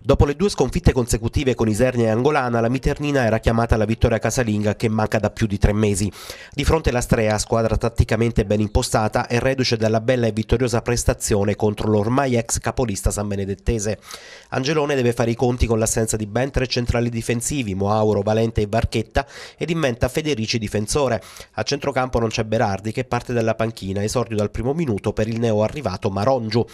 Dopo le due sconfitte consecutive con Isernia e Angolana, la Miternina era chiamata alla vittoria casalinga che manca da più di tre mesi. Di fronte all'Astrea, squadra tatticamente ben impostata è reduce dalla bella e vittoriosa prestazione contro l'ormai ex capolista sanbenedettese. Angelone deve fare i conti con l'assenza di ben tre centrali difensivi, Moauro, Valente e Barchetta, ed inventa Federici difensore. A centrocampo non c'è Berardi che parte dalla panchina, esordio dal primo minuto per il neo arrivato Marongiu.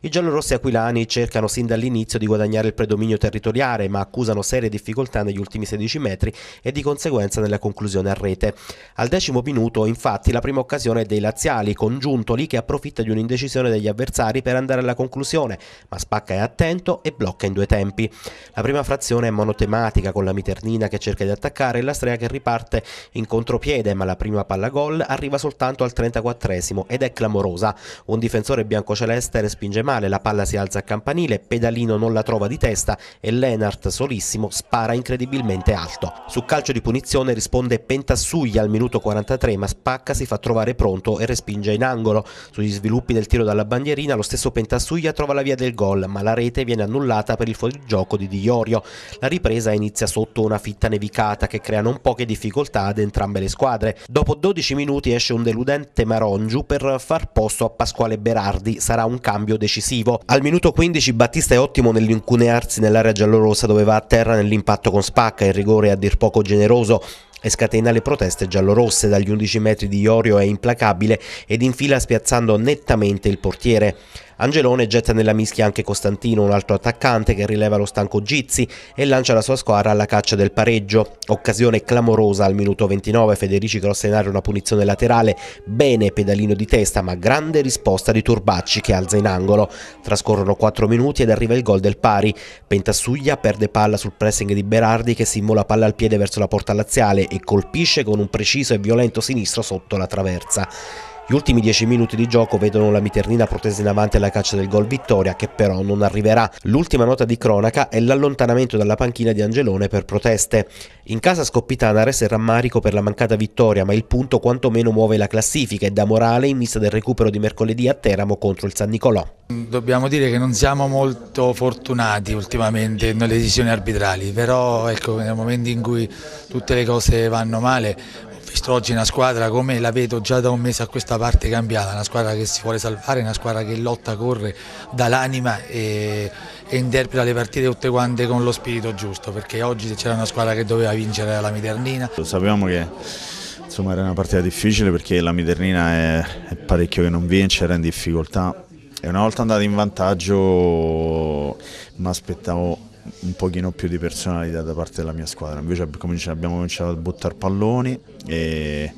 I giallorossi aquilani cercano sin dall'inizio di guadagnare del predominio territoriale, ma accusano serie difficoltà negli ultimi 16 metri e di conseguenza nella conclusione a rete. Al decimo minuto, infatti, la prima occasione è dei laziali, con Giuntoli che approfitta di un'indecisione degli avversari per andare alla conclusione, ma Spacca è attento e blocca in due tempi. La prima frazione è monotematica, con la Miternina che cerca di attaccare e la Strea che riparte in contropiede, ma la prima palla gol arriva soltanto al 34esimo ed è clamorosa. Un difensore biancoceleste respinge male, la palla si alza a campanile, Pedalino non la trova di testa e Lennart solissimo spara incredibilmente alto. Su calcio di punizione risponde Pentassuglia al minuto 43 ma Spacca si fa trovare pronto e respinge in angolo. Sugli sviluppi del tiro dalla bandierina lo stesso Pentassuglia trova la via del gol ma la rete viene annullata per il fuorigioco di Diorio. La ripresa inizia sotto una fitta nevicata che crea non poche difficoltà ad entrambe le squadre. Dopo 12 minuti esce un deludente Marongiu per far posto a Pasquale Berardi. Sarà un cambio decisivo. Al minuto 15 Battista è ottimo nell'incuneare allinearsi nell'area giallorossa dove va a terra nell'impatto con Spacca, il rigore a dir poco generoso e scatena le proteste giallorosse dagli 11 metri di Iorio è implacabile ed infila spiazzando nettamente il portiere. Angelone getta nella mischia anche Costantino, un altro attaccante che rileva lo stanco Gizzi e lancia la sua squadra alla caccia del pareggio. Occasione clamorosa al minuto 29, Federici crossa in aria una punizione laterale, bene pedalino di testa ma grande risposta di Turbacci che alza in angolo. Trascorrono 4 minuti ed arriva il gol del pari. Pentassuglia perde palla sul pressing di Berardi che simula palla al piede verso la porta laziale e colpisce con un preciso e violento sinistro sotto la traversa. Gli ultimi 10 minuti di gioco vedono la Miternina protesa in avanti alla caccia del gol vittoria che però non arriverà. L'ultima nota di cronaca è l'allontanamento dalla panchina di Angelone per proteste. In casa scoppitana resta il rammarico per la mancata vittoria ma il punto quantomeno muove la classifica e dà morale in vista del recupero di mercoledì a Teramo contro il San Nicolò. Dobbiamo dire che non siamo molto fortunati ultimamente nelle decisioni arbitrali, però ecco, nel momento in cui tutte le cose vanno male visto oggi una squadra come la vedo già da un mese a questa parte cambiata, una squadra che si vuole salvare, una squadra che lotta, corre dall'anima e, e interpreta le partite tutte quante con lo spirito giusto, perché oggi c'era una squadra che doveva vincere la Miternina. Lo sapevamo che insomma, era una partita difficile perché la Miternina è, è parecchio che non vince, era in difficoltà e una volta andata in vantaggio mi aspettavo un pochino più di personalità da parte della mia squadra. Invece abbiamo cominciato a buttare palloni e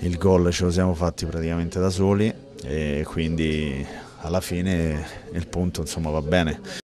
il gol ce lo siamo fatti praticamente da soli e quindi alla fine il punto insomma, va bene.